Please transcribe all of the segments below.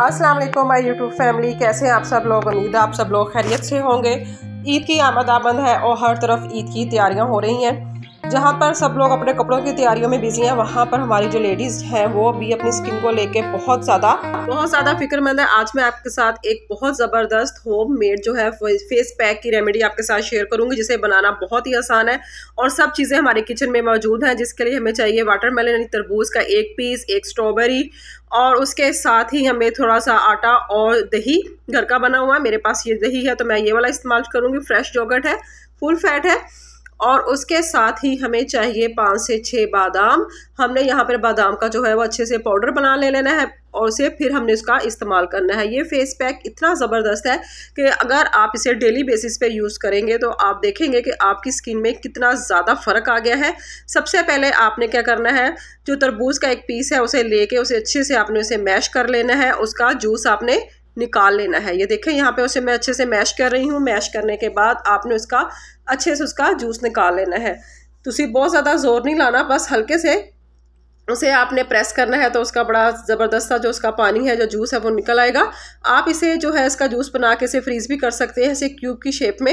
अस्सलाम वालेकुम my YouTube family कैसे हैं आप सब लोग उम्मीद है आप सब लोग खैरियत से होंगे ईद की आमद आमद है और हर तरफ ईद की तैयारियां हो रही हैं जहाँ पर सब लोग अपने कपड़ों की तैयारियों में बिजी हैं वहाँ पर हमारी जो लेडीज़ हैं वो भी अपनी स्किन को लेके बहुत ज़्यादा बहुत ज़्यादा फिक्रमंद है आज मैं आपके साथ एक बहुत ज़बरदस्त होम मेड जो है फेस पैक की रेमेडी आपके साथ शेयर करूंगी जिसे बनाना बहुत ही आसान है और सब चीज़ें हमारे किचन में मौजूद हैं जिसके लिए हमें चाहिए वाटर यानी तरबूज का एक पीस एक स्ट्रॉबेरी और उसके साथ ही हमें थोड़ा सा आटा और दही घर का बना हुआ है मेरे पास ये दही है तो मैं ये वाला इस्तेमाल करूँगी फ्रेश जोगट है फुल फैट है और उसके साथ ही हमें चाहिए पाँच से छः बादाम हमने यहाँ पर बादाम का जो है वो अच्छे से पाउडर बना ले लेना है और उसे फिर हमने उसका इस्तेमाल करना है ये फेस पैक इतना ज़बरदस्त है कि अगर आप इसे डेली बेसिस पे यूज़ करेंगे तो आप देखेंगे कि आपकी स्किन में कितना ज़्यादा फ़र्क आ गया है सबसे पहले आपने क्या करना है जो तरबूज का एक पीस है उसे लेके उसे अच्छे से आपने उसे मैश कर लेना है उसका जूस आपने निकाल लेना है ये देखें यहाँ पे उसे मैं अच्छे से मैश कर रही हूँ मैश करने के बाद आपने उसका अच्छे से उसका जूस निकाल लेना है तुम तो बहुत ज़्यादा जोर नहीं लाना बस हल्के से उसे आपने प्रेस करना है तो उसका बड़ा ज़बरदस्त सा जो उसका पानी है जो जूस है वो निकल आएगा आप इसे जो है इसका जूस बना के इसे फ्रीज़ भी कर सकते हैं इसे क्यूब की शेप में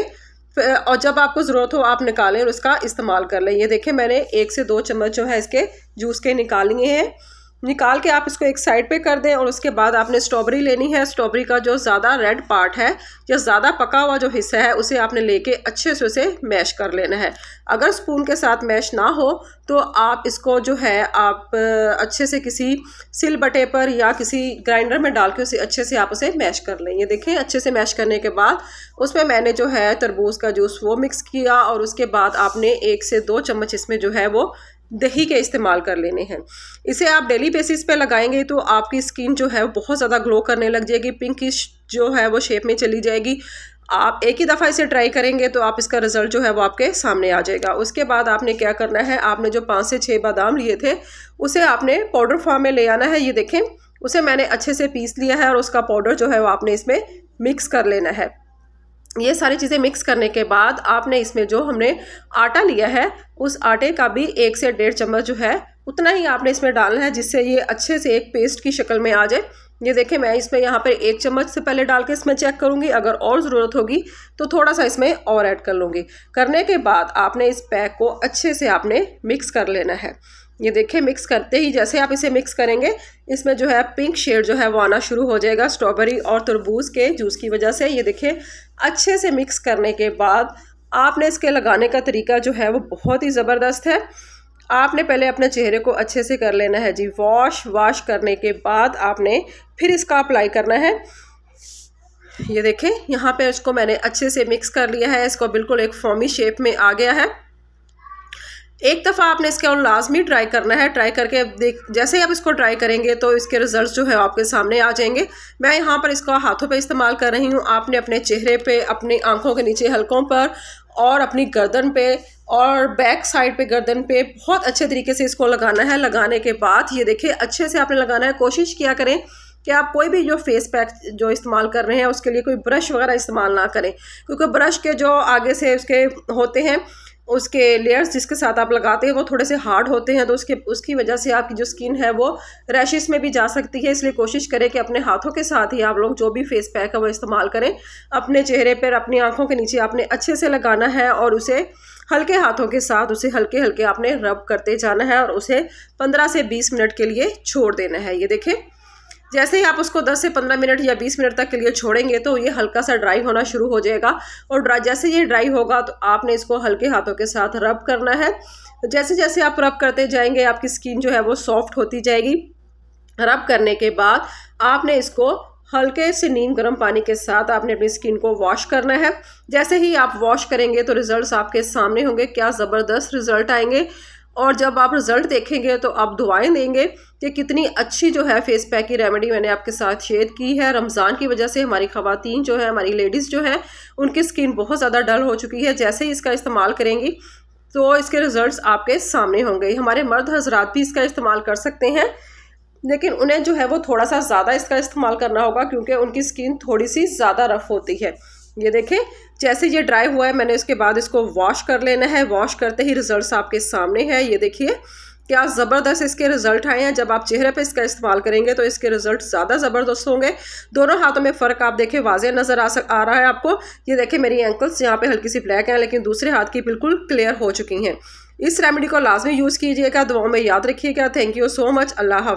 और जब आपको ज़रूरत हो आप निकालें और उसका इस्तेमाल कर लें ये देखें मैंने एक से दो चम्मच जो है इसके जूस के निकाल लिए हैं निकाल के आप इसको एक साइड पे कर दें और उसके बाद आपने स्ट्रॉबेरी लेनी है स्ट्रॉबेरी का जो ज़्यादा रेड पार्ट है या ज़्यादा पका हुआ जो हिस्सा है उसे आपने लेके अच्छे से उसे मैश कर लेना है अगर स्पून के साथ मैश ना हो तो आप इसको जो है आप अच्छे से किसी सिल बटे पर या किसी ग्राइंडर में डाल के उसे अच्छे से आप उसे मैश कर लें ये देखें अच्छे से मैश करने के बाद उसमें मैंने जो है तरबूज का जूस वो मिक्स किया और उसके बाद आपने एक से दो चम्मच इसमें जो है वो दही के इस्तेमाल कर लेने हैं इसे आप डेली बेसिस पे लगाएंगे तो आपकी स्किन जो है बहुत ज़्यादा ग्लो करने लग जाएगी पिंकिश जो है वो शेप में चली जाएगी आप एक ही दफ़ा इसे ट्राई करेंगे तो आप इसका रिज़ल्ट जो है वो आपके सामने आ जाएगा उसके बाद आपने क्या करना है आपने जो पाँच से छः बादाम लिए थे उसे आपने पाउडर फॉर्म में ले आना है ये देखें उसे मैंने अच्छे से पीस लिया है और उसका पाउडर जो है वो आपने इसमें मिक्स कर लेना है ये सारी चीज़ें मिक्स करने के बाद आपने इसमें जो हमने आटा लिया है उस आटे का भी एक से डेढ़ चम्मच जो है उतना ही आपने इसमें डालना है जिससे ये अच्छे से एक पेस्ट की शक्ल में आ जाए ये देखें मैं इसमें यहाँ पर एक चम्मच से पहले डाल के इसमें चेक करूँगी अगर और ज़रूरत होगी तो थोड़ा सा इसमें और ऐड कर लूँगी करने के बाद आपने इस पैक को अच्छे से आपने मिक्स कर लेना है ये देखिए मिक्स करते ही जैसे आप इसे मिक्स करेंगे इसमें जो है पिंक शेड जो है वो आना शुरू हो जाएगा स्ट्रॉबेरी और तरबूज के जूस की वजह से ये देखिए अच्छे से मिक्स करने के बाद आपने इसके लगाने का तरीका जो है वो बहुत ही ज़बरदस्त है आपने पहले अपने चेहरे को अच्छे से कर लेना है जी वॉश वॉश करने के बाद आपने फिर इसका अप्लाई करना है ये देखें यहाँ पे इसको मैंने अच्छे से मिक्स कर लिया है इसको बिल्कुल एक फॉमी शेप में आ गया है एक दफ़ा आपने इसके और लाजमी ट्राई करना है ट्राई करके देख जैसे ही आप इसको ट्राई करेंगे तो इसके रिजल्ट्स जो है आपके सामने आ जाएंगे मैं यहाँ पर इसको हाथों पे इस्तेमाल कर रही हूँ आपने अपने चेहरे पे अपनी आंखों के नीचे हलकों पर और अपनी गर्दन पे और बैक साइड पे गर्दन पे बहुत अच्छे तरीके से इसको लगाना है लगाने के बाद ये देखिए अच्छे से आपने लगाना है कोशिश किया करें कि आप कोई भी जो फेस पैक जो इस्तेमाल कर रहे हैं उसके लिए कोई ब्रश वगैरह इस्तेमाल ना करें क्योंकि ब्रश के जो आगे से उसके होते हैं उसके लेयर्स जिसके साथ आप लगाते हैं वो थोड़े से हार्ड होते हैं तो उसके उसकी वजह से आपकी जो स्किन है वो रैशेस में भी जा सकती है इसलिए कोशिश करें कि अपने हाथों के साथ ही आप लोग जो भी फेस पैक है वो इस्तेमाल करें अपने चेहरे पर अपनी आँखों के नीचे आपने अच्छे से लगाना है और उसे हल्के हाथों के साथ उसे हल्के हल्के आपने रब करते जाना है और उसे पंद्रह से बीस मिनट के लिए छोड़ देना है ये देखें जैसे ही आप उसको 10 से 15 मिनट या 20 मिनट तक के लिए छोड़ेंगे तो ये हल्का सा ड्राई होना शुरू हो जाएगा और ड्राई जैसे ये ड्राई होगा तो आपने इसको हल्के हाथों के साथ रब करना है जैसे जैसे आप रब करते जाएंगे आपकी स्किन जो है वो सॉफ्ट होती जाएगी रब करने के बाद आपने इसको हल्के से नीम गर्म पानी के साथ आपने अपनी स्किन को वॉश करना है जैसे ही आप वॉश करेंगे तो रिजल्ट्स आपके सामने होंगे क्या ज़बरदस्त रिजल्ट आएंगे और जब आप रिज़ल्ट देखेंगे तो आप दुआएं देंगे कि कितनी अच्छी जो है फेस पैक की रेमेडी मैंने आपके साथ शेयर की है रमज़ान की वजह से हमारी खातन जो है हमारी लेडीज़ जो है उनकी स्किन बहुत ज़्यादा डल हो चुकी है जैसे ही इसका इस्तेमाल करेंगी तो इसके रिज़ल्ट आपके सामने होंगे हमारे मर्द हजरात भी इसका इस्तेमाल कर सकते हैं लेकिन उन्हें जो है वो थोड़ा सा ज़्यादा इसका इस्तेमाल करना होगा क्योंकि उनकी स्किन थोड़ी सी ज़्यादा रफ़ होती है ये देखें जैसे ये ड्राई हुआ है मैंने इसके बाद इसको वॉश कर लेना है वॉश करते ही रिज़ल्ट आपके सामने है ये देखिए क्या ज़बरदस्त इसके रिज़ल्ट आए हैं जब आप चेहरे पे इसका इस्तेमाल करेंगे तो इसके रिज़ल्ट ज़्यादा ज़बरदस्त होंगे दोनों हाथों में फ़र्क आप देखें वाजह नज़र आ सक आ रहा है आपको ये देखें मेरी एंकल्स यहाँ पे हल्की सी ब्लैक हैं लेकिन दूसरे हाथ की बिल्कुल क्लियर हो चुकी हैं इस रेमेडी को लाजमी यूज़ कीजिएगा दुआओं में याद रखिएगा thank you so much Allah